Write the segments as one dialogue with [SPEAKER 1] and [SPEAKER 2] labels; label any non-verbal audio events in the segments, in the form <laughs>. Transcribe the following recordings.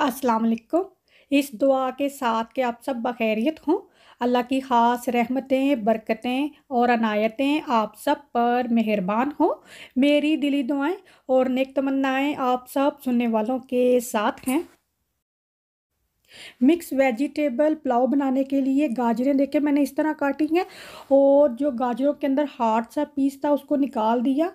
[SPEAKER 1] अस्सलाम वालेकुम इस दुआ के साथ के आप सब बखैरियत हों अल्लाह की ख़ास रहमतें बरकतें और अनायतें आप सब पर मेहरबान हो मेरी दिली दुआएं और नेक तमन्नाएं आप सब सुनने वालों के साथ हैं मिक्स वेजिटेबल पुलाव बनाने के लिए गाजरें देखे मैंने इस तरह काटी हैं और जो गाजरों के अंदर हार्ड सा पीस था उसको निकाल दिया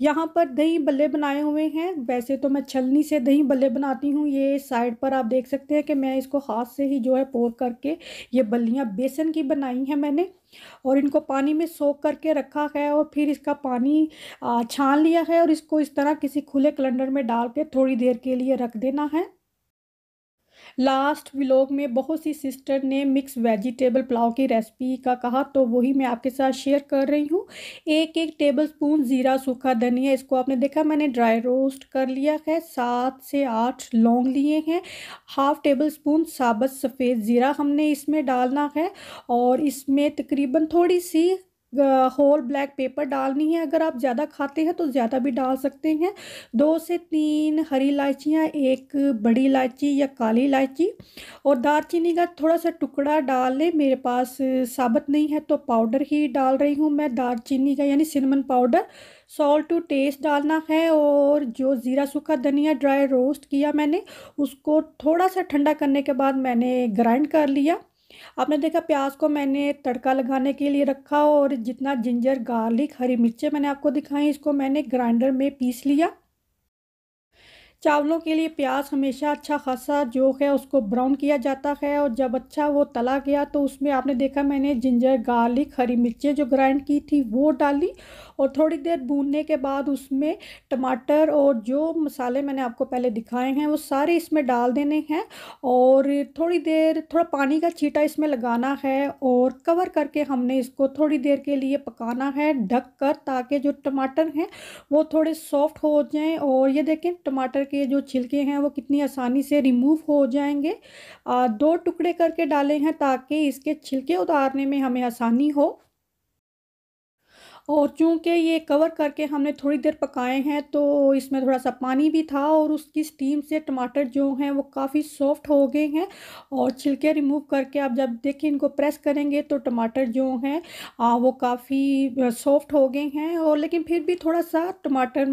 [SPEAKER 1] यहाँ पर दही बल्ले बनाए हुए हैं वैसे तो मैं छलनी से दही बल्ले बनाती हूँ ये साइड पर आप देख सकते हैं कि मैं इसको हाथ से ही जो है पोर करके ये बल्लियाँ बेसन की बनाई हैं मैंने और इनको पानी में सोख करके रखा है और फिर इसका पानी छान लिया है और इसको इस तरह किसी खुले कलेंडर में डाल के थोड़ी देर के लिए रख देना है लास्ट व्लॉग में बहुत सी सिस्टर ने मिक्स वेजिटेबल पुलाव की रेसिपी का कहा तो वही मैं आपके साथ शेयर कर रही हूँ एक एक टेबल स्पून ज़ीरा सूखा धनिया इसको आपने देखा मैंने ड्राई रोस्ट कर लिया है सात से आठ लौंग लिए हैं हाफ़ टेबल स्पून साबत सफ़ेद ज़ीरा हमने इसमें डालना है और इसमें तकरीबन थोड़ी सी होल ब्लैक पेपर डालनी है अगर आप ज़्यादा खाते हैं तो ज़्यादा भी डाल सकते हैं दो से तीन हरी इलायचियाँ एक बड़ी इलायची या काली इलायची और दालचीनी का थोड़ा सा टुकड़ा डाल लें मेरे पास साबत नहीं है तो पाउडर ही डाल रही हूँ मैं दालचीनी का यानी cinnamon powder salt to taste डालना है और जो ज़ीरा सूखा धनिया ड्राई रोस्ट किया मैंने उसको थोड़ा सा ठंडा करने के बाद मैंने ग्राइंड कर लिया आपने देखा प्याज को मैंने तड़का लगाने के लिए रखा और जितना जिंजर गार्लिक हरी मिर्चें मैंने आपको दिखाई इसको मैंने ग्राइंडर में पीस लिया चावलों के लिए प्याज हमेशा अच्छा खासा जो है उसको ब्राउन किया जाता है और जब अच्छा वो तला गया तो उसमें आपने देखा मैंने जिंजर गार्लिक हरी मिर्चें जो ग्राइंड की थी वो डाली और थोड़ी देर भूनने के बाद उसमें टमाटर और जो मसाले मैंने आपको पहले दिखाए हैं वो सारे इसमें डाल देने हैं और थोड़ी देर थोड़ा पानी का छीटा इसमें लगाना है और कवर करके हमने इसको थोड़ी देर के लिए पकाना है ढक कर ताकि जो टमाटर हैं वो थोड़े सॉफ्ट हो जाएँ और ये देखें टमाटर के जो छिलके हैं वो कितनी आसानी से रिमूव हो जाएंगे आ, दो टुकड़े करके डाले हैं ताकि इसके छिलके उतारने में हमें आसानी हो और चूँकि ये कवर करके हमने थोड़ी देर पकाए हैं तो इसमें थोड़ा सा पानी भी था और उसकी स्टीम से टमाटर जो हैं वो काफ़ी सॉफ्ट हो गए हैं और छिलके रिमूव करके आप जब देखें इनको प्रेस करेंगे तो टमाटर जो हैं वो काफ़ी सॉफ्ट हो गए हैं और लेकिन फिर भी थोड़ा सा टमाटर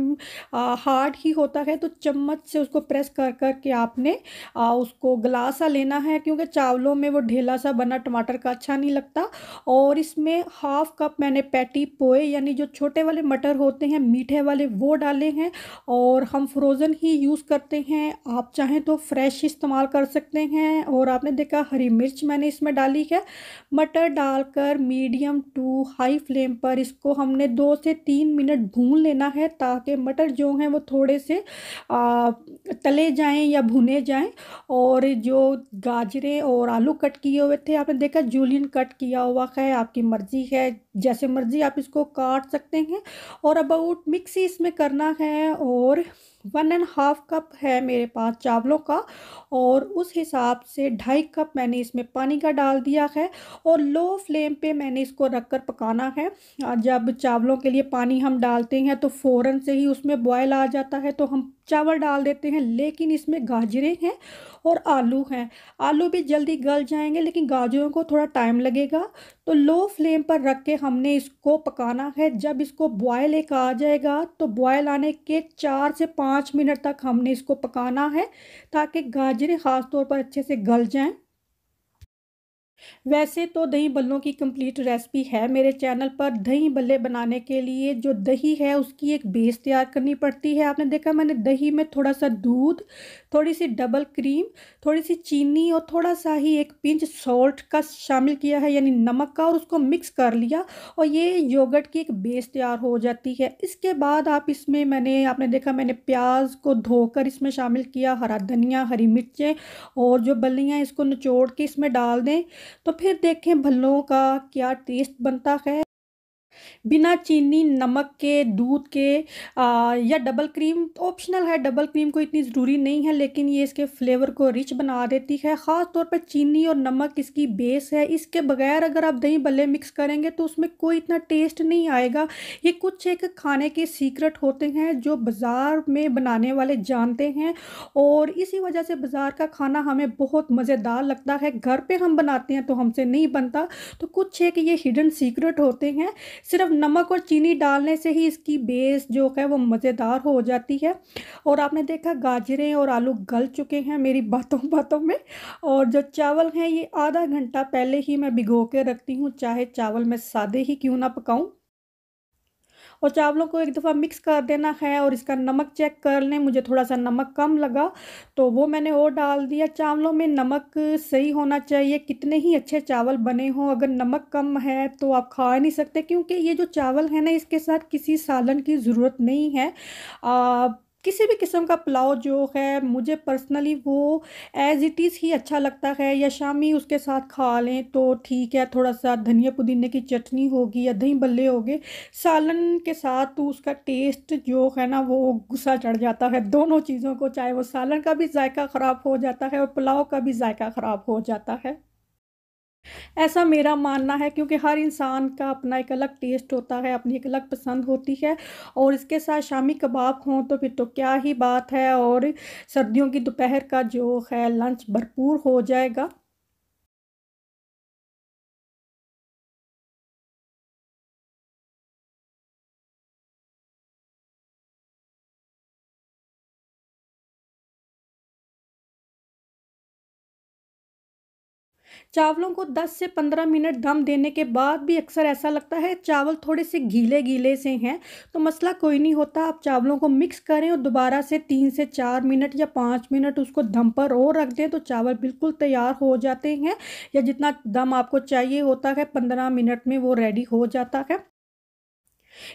[SPEAKER 1] हार्ड ही होता है तो चम्मच से उसको प्रेस कर कर के आपने आ, उसको गलासा लेना है क्योंकि चावलों में वो ढेला सा बना टमाटर का अच्छा नहीं लगता और इसमें हाफ कप मैंने पैटी पोए बड़े यानी जो छोटे वाले मटर होते हैं मीठे वाले वो डाले हैं और हम फ्रोज़न ही यूज़ करते हैं आप चाहें तो फ्रेश इस्तेमाल कर सकते हैं और आपने देखा हरी मिर्च मैंने इसमें डाली है मटर डालकर मीडियम टू हाई फ्लेम पर इसको हमने दो से तीन मिनट भून लेना है ताकि मटर जो हैं वो थोड़े से आ, तले जाएँ या भुने जाएँ और जो गाजरें और आलू कट किए हुए थे आपने देखा जूलियन कट किया हुआ है आपकी मर्ज़ी है जैसे मर्जी आप इसको काट सकते हैं और अबाउट मिक्सी इसमें करना है और वन एंड हाफ़ कप है मेरे पास चावलों का और उस हिसाब से ढाई कप मैंने इसमें पानी का डाल दिया है और लो फ्लेम पे मैंने इसको रख कर पकाना है जब चावलों के लिए पानी हम डालते हैं तो फ़ौरन से ही उसमें बॉयल आ जाता है तो हम चावल डाल देते हैं लेकिन इसमें गाजरें हैं और आलू हैं आलू भी जल्दी गल जाएंगे लेकिन गाजरों को थोड़ा टाइम लगेगा तो लो फ्लेम पर रख के हमने इसको पकाना है जब इसको बॉयल एक आ जाएगा तो बॉयल आने के चार से पाँच पाँच मिनट तक हमने इसको पकाना है ताकि गाजरें ख़ास तौर पर अच्छे से गल जाएं वैसे तो दही बल्लों की कंप्लीट रेसिपी है मेरे चैनल पर दही बल्ले बनाने के लिए जो दही है उसकी एक बेस तैयार करनी पड़ती है आपने देखा मैंने दही में थोड़ा सा दूध थोड़ी सी डबल क्रीम थोड़ी सी चीनी और थोड़ा सा ही एक पिंच सॉल्ट का शामिल किया है यानी नमक का और उसको मिक्स कर लिया और ये योगट की एक बेस तैयार हो जाती है इसके बाद आप इसमें मैंने आपने देखा मैंने प्याज को धोकर इसमें शामिल किया हरा धनिया हरी मिर्चें और जो बल्लियाँ इसको निचोड़ के इसमें डाल दें तो फिर देखें भल्लों का क्या टेस्ट बनता है बिना चीनी नमक के दूध के आ, या डबल क्रीम ऑप्शनल है डबल क्रीम को इतनी ज़रूरी नहीं है लेकिन ये इसके फ्लेवर को रिच बना देती है ख़ास तौर पर चीनी और नमक इसकी बेस है इसके बगैर अगर आप दही भल्ले मिक्स करेंगे तो उसमें कोई इतना टेस्ट नहीं आएगा ये कुछ एक खाने के सीक्रेट होते हैं जो बाज़ार में बनाने वाले जानते हैं और इसी वजह से बाज़ार का खाना हमें बहुत मज़ेदार लगता है घर पर हम बनाते हैं तो हमसे नहीं बनता तो कुछ एक ये हिडन सीक्रेट होते हैं सिर्फ नमक और चीनी डालने से ही इसकी बेस जो है वो मज़ेदार हो जाती है और आपने देखा गाजरें और आलू गल चुके हैं मेरी बातों <laughs> बातों में और जो चावल हैं ये आधा घंटा पहले ही मैं भिगो के रखती हूँ चाहे चावल मैं सादे ही क्यों ना पकाऊँ और चावलों को एक दफ़ा मिक्स कर देना है और इसका नमक चेक कर लें मुझे थोड़ा सा नमक कम लगा तो वो मैंने और डाल दिया चावलों में नमक सही होना चाहिए कितने ही अच्छे चावल बने हों अगर नमक कम है तो आप खा नहीं सकते क्योंकि ये जो चावल है ना इसके साथ किसी सालन की ज़रूरत नहीं है आप किसी भी किस्म का पुलाव जो है मुझे पर्सनली वो एज़ इट इज़ ही अच्छा लगता है या शामी उसके साथ खा लें तो ठीक है थोड़ा सा धनिया पुदीने की चटनी होगी या दही बल्ले हो गए सालन के साथ तो उसका टेस्ट जो है ना वो गुस्सा चढ़ जाता है दोनों चीज़ों को चाहे वो सालन का भी जायका ख़राब हो जाता है और पुलाव का भी जायका ख़राब हो जाता है ऐसा मेरा मानना है क्योंकि हर इंसान का अपना एक अलग टेस्ट होता है अपनी एक अलग पसंद होती है और इसके साथ शामी कबाब हों तो फिर तो क्या ही बात है और सर्दियों की दोपहर का जो है लंच भरपूर हो जाएगा चावलों को 10 से 15 मिनट दम देने के बाद भी अक्सर ऐसा लगता है चावल थोड़े से गीले गीले से हैं तो मसला कोई नहीं होता आप चावलों को मिक्स करें और दोबारा से तीन से चार मिनट या पाँच मिनट उसको दम पर और रख दें तो चावल बिल्कुल तैयार हो जाते हैं या जितना दम आपको चाहिए होता है पंद्रह मिनट में वो रेडी हो जाता है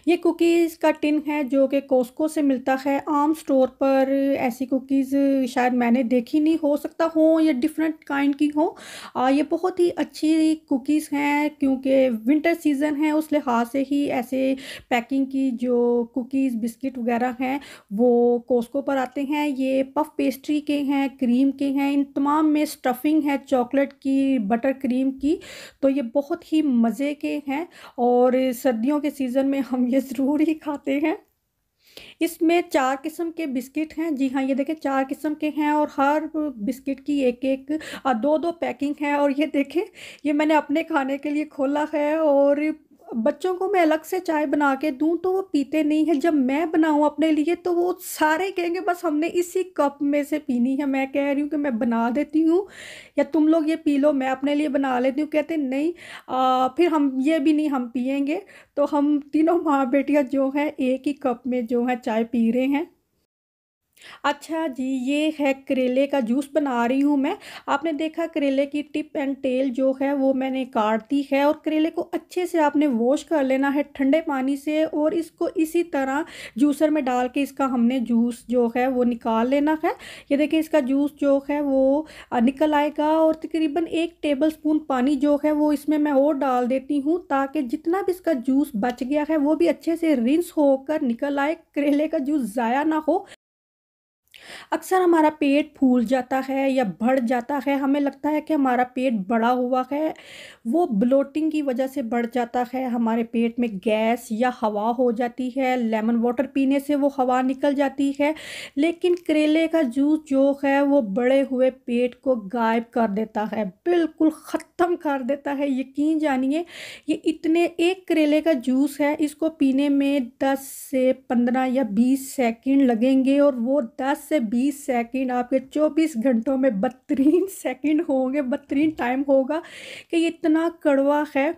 [SPEAKER 1] ये कुकीज़ का टिन है जो कि कोस्को से मिलता है आम स्टोर पर ऐसी कुकीज़ शायद मैंने देखी नहीं हो सकता हो या डिफरेंट काइंड की हो आ, ये बहुत ही अच्छी कुकीज़ हैं क्योंकि विंटर सीज़न है उस लिहाज से ही ऐसे पैकिंग की जो कुकीज़ बिस्किट वगैरह हैं वो कोस्को पर आते हैं ये पफ पेस्ट्री के हैं क्रीम के हैं इन तमाम में स्टफिंग है चॉकलेट की बटर क्रीम की तो ये बहुत ही मज़े के हैं और सर्दियों के सीज़न में हम हम ये ज़रूर ही खाते हैं इसमें चार किस्म के बिस्किट हैं जी हाँ ये देखें चार किस्म के हैं और हर बिस्किट की एक एक दो दो पैकिंग है और ये देखें ये मैंने अपने खाने के लिए खोला है और बच्चों को मैं अलग से चाय बना के दूँ तो वो पीते नहीं है जब मैं बनाऊँ अपने लिए तो वो सारे कहेंगे बस हमने इसी कप में से पीनी है मैं कह रही हूँ कि मैं बना देती हूँ या तुम लोग ये पी लो मैं अपने लिए बना लेती हूँ कहते नहीं आ, फिर हम ये भी नहीं हम पियेंगे तो हम तीनों माँ बेटियाँ जो हैं एक ही कप में जो है चाय पी रहे हैं अच्छा जी ये है करेले का जूस बना रही हूँ मैं आपने देखा करेले की टिप एंड टेल जो है वो मैंने काट दी है और करेले को अच्छे से आपने वॉश कर लेना है ठंडे पानी से और इसको इसी तरह जूसर में डाल के इसका हमने जूस जो है वो निकाल लेना है ये देखिए इसका जूस जो है वो निकल आएगा और तकरीबन एक टेबल स्पून पानी जो है वो इसमें मैं और डाल देती हूँ ताकि जितना भी इसका जूस बच गया है वो भी अच्छे से रिंस होकर निकल आए करेले का जूस ज़ाया ना हो अक्सर हमारा पेट फूल जाता है या बढ़ जाता है हमें लगता है कि हमारा पेट बड़ा हुआ है वो ब्लोटिंग की वजह से बढ़ जाता है हमारे पेट में गैस या हवा हो जाती है लेमन वाटर पीने से वो हवा निकल जाती है लेकिन करेले का जूस जो है वो बड़े हुए पेट को गायब कर देता है बिल्कुल ख़त्म कर देता है यकीन जानिए ये इतने एक करेले का जूस है इसको पीने में दस से पंद्रह या बीस सेकेंड लगेंगे और वो दस से 20 सेकंड आपके 24 घंटों में बदतरीन <laughs> सेकंड होंगे बदतरीन टाइम होगा कि ये इतना कड़वा है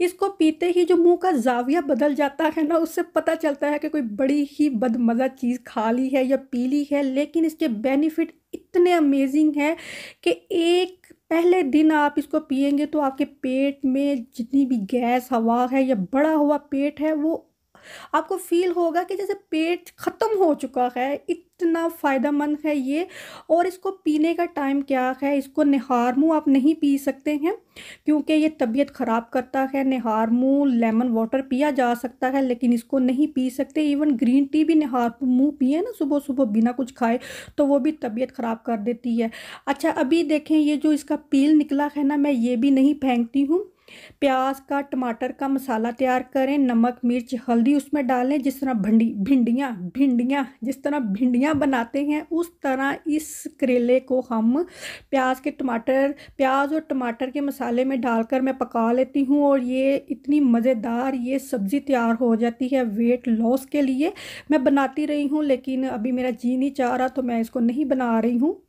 [SPEAKER 1] इसको पीते ही जो मुंह का जाविया बदल जाता है ना उससे पता चलता है कि कोई बड़ी ही बदमज़ा चीज़ खा ली है या पी ली है लेकिन इसके बेनिफिट इतने अमेजिंग हैं कि एक पहले दिन आप इसको पियेंगे तो आपके पेट में जितनी भी गैस हवा है या बड़ा हुआ पेट है वो आपको फील होगा कि जैसे पेट ख़त्म हो चुका है इतना फ़ायदेमंद है ये और इसको पीने का टाइम क्या है इसको मुँह आप नहीं पी सकते हैं क्योंकि ये तबीयत ख़राब करता है मुँह लेमन वाटर पिया जा सकता है लेकिन इसको नहीं पी सकते इवन ग्रीन टी भी मुँह पिए ना सुबह सुबह बिना कुछ खाए तो वो भी तबीयत ख़राब कर देती है अच्छा अभी देखें ये जो इसका पील निकला है ना मैं ये भी नहीं फेंकती हूँ प्याज का टमाटर का मसाला तैयार करें नमक मिर्च हल्दी उसमें डालें जिस तरह भंडी भिंडियाँ भिंडियाँ जिस तरह भिंडियाँ बनाते हैं उस तरह इस करेले को हम प्याज के टमाटर प्याज और टमाटर के मसाले में डालकर मैं पका लेती हूँ और ये इतनी मज़ेदार ये सब्ज़ी तैयार हो जाती है वेट लॉस के लिए मैं बनाती रही हूँ लेकिन अभी मेरा जी नहीं चाह रहा तो मैं इसको नहीं बना रही हूँ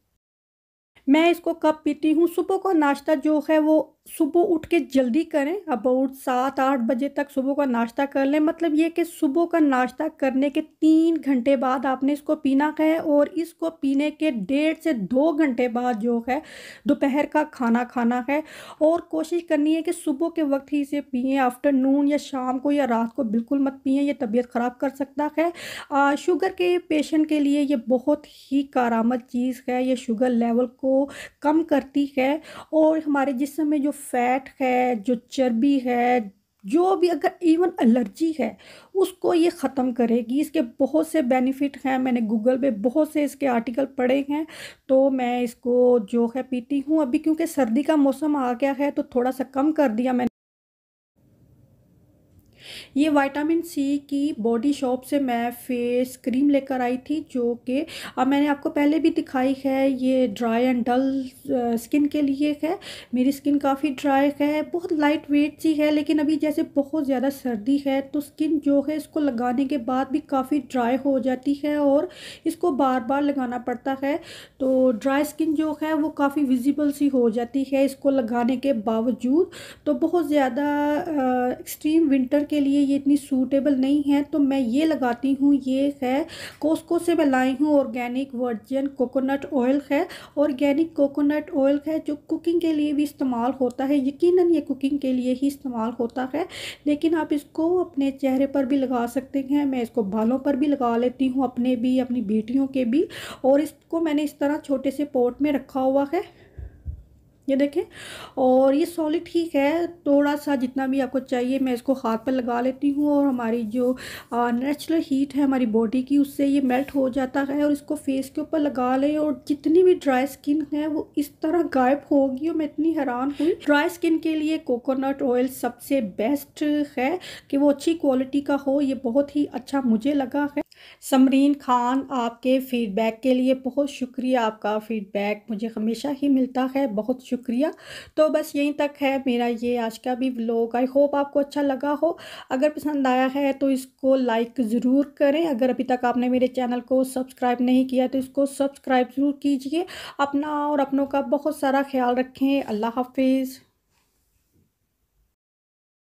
[SPEAKER 1] मैं इसको कब पीती हूँ सुबह का नाश्ता जो है वो सुबह उठ के जल्दी करें अबाउट सात आठ बजे तक सुबह का नाश्ता कर लें मतलब ये कि सुबह का नाश्ता करने के तीन घंटे बाद आपने इसको पीना है और इसको पीने के डेढ़ से दो घंटे बाद जो है दोपहर का खाना खाना है और कोशिश करनी है कि सुबह के वक्त ही इसे पिए आफ्टरनून या शाम को या रात को बिल्कुल मत पिए ये तबीयत ख़राब कर सकता है आ, शुगर के पेशेंट के लिए ये बहुत ही कारामद चीज़ है ये शुगर लेवल को कम करती है और हमारे जिसमें जो जो फैट है जो चर्बी है जो भी अगर इवन एलर्जी है उसको ये ख़त्म करेगी इसके बहुत से बेनिफिट हैं मैंने गूगल पे बहुत से इसके आर्टिकल पढ़े हैं तो मैं इसको जो है पीती हूँ अभी क्योंकि सर्दी का मौसम आ गया है तो थोड़ा सा कम कर दिया मैंने ये वाइटामिन सी की बॉडी शॉप से मैं फेस क्रीम लेकर आई थी जो कि अब मैंने आपको पहले भी दिखाई है ये ड्राई एंड डल स्किन के लिए है मेरी स्किन काफ़ी ड्राई है बहुत लाइट वेट सी है लेकिन अभी जैसे बहुत ज़्यादा सर्दी है तो स्किन जो है इसको लगाने के बाद भी काफ़ी ड्राई हो जाती है और इसको बार बार लगाना पड़ता है तो ड्राई स्किन जो है वो काफ़ी विजिबल सी हो जाती है इसको लगाने के बावजूद तो बहुत ज़्यादा एक्सट्रीम विंटर के लिए लिए ये इतनी सूटेबल नहीं है तो मैं ये लगाती हूँ ये है कोस्को से मैं लाई हूँ ऑर्गेनिक वर्जन कोकोनट ऑयल है ऑर्गेनिक कोकोनट ऑयल है जो कुकिंग के लिए भी इस्तेमाल होता है यकीनन ये कुकिंग के लिए ही इस्तेमाल होता है लेकिन आप इसको अपने चेहरे पर भी लगा सकते हैं मैं इसको बालों पर भी लगा लेती हूँ अपने भी अपनी बेटियों के भी और इसको मैंने इस तरह छोटे से पोट में रखा हुआ है ये देखें और ये सॉलिड ठीक है थोड़ा सा जितना भी आपको चाहिए मैं इसको हाथ पर लगा लेती हूँ और हमारी जो नेचुरल हीट है हमारी बॉडी की उससे ये मेल्ट हो जाता है और इसको फेस के ऊपर लगा लें और जितनी भी ड्राई स्किन है वो इस तरह गायब होगी और मैं इतनी हैरान हुई ड्राई स्किन के लिए कोकोनट ऑयल सबसे बेस्ट है कि वो अच्छी क्वालिटी का हो ये बहुत ही अच्छा मुझे लगा है समरीन खान आपके फ़ीडबैक के लिए बहुत शुक्रिया आपका फ़ीडबैक मुझे हमेशा ही मिलता है बहुत शुक्रिया तो बस यहीं तक है मेरा ये आज का भी व्लॉग आई होप आपको अच्छा लगा हो अगर पसंद आया है तो इसको लाइक ज़रूर करें अगर अभी तक आपने मेरे चैनल को सब्सक्राइब नहीं किया तो इसको सब्सक्राइब ज़रूर कीजिए अपना और अपनों का बहुत सारा ख्याल रखें अल्लाह हाफिज़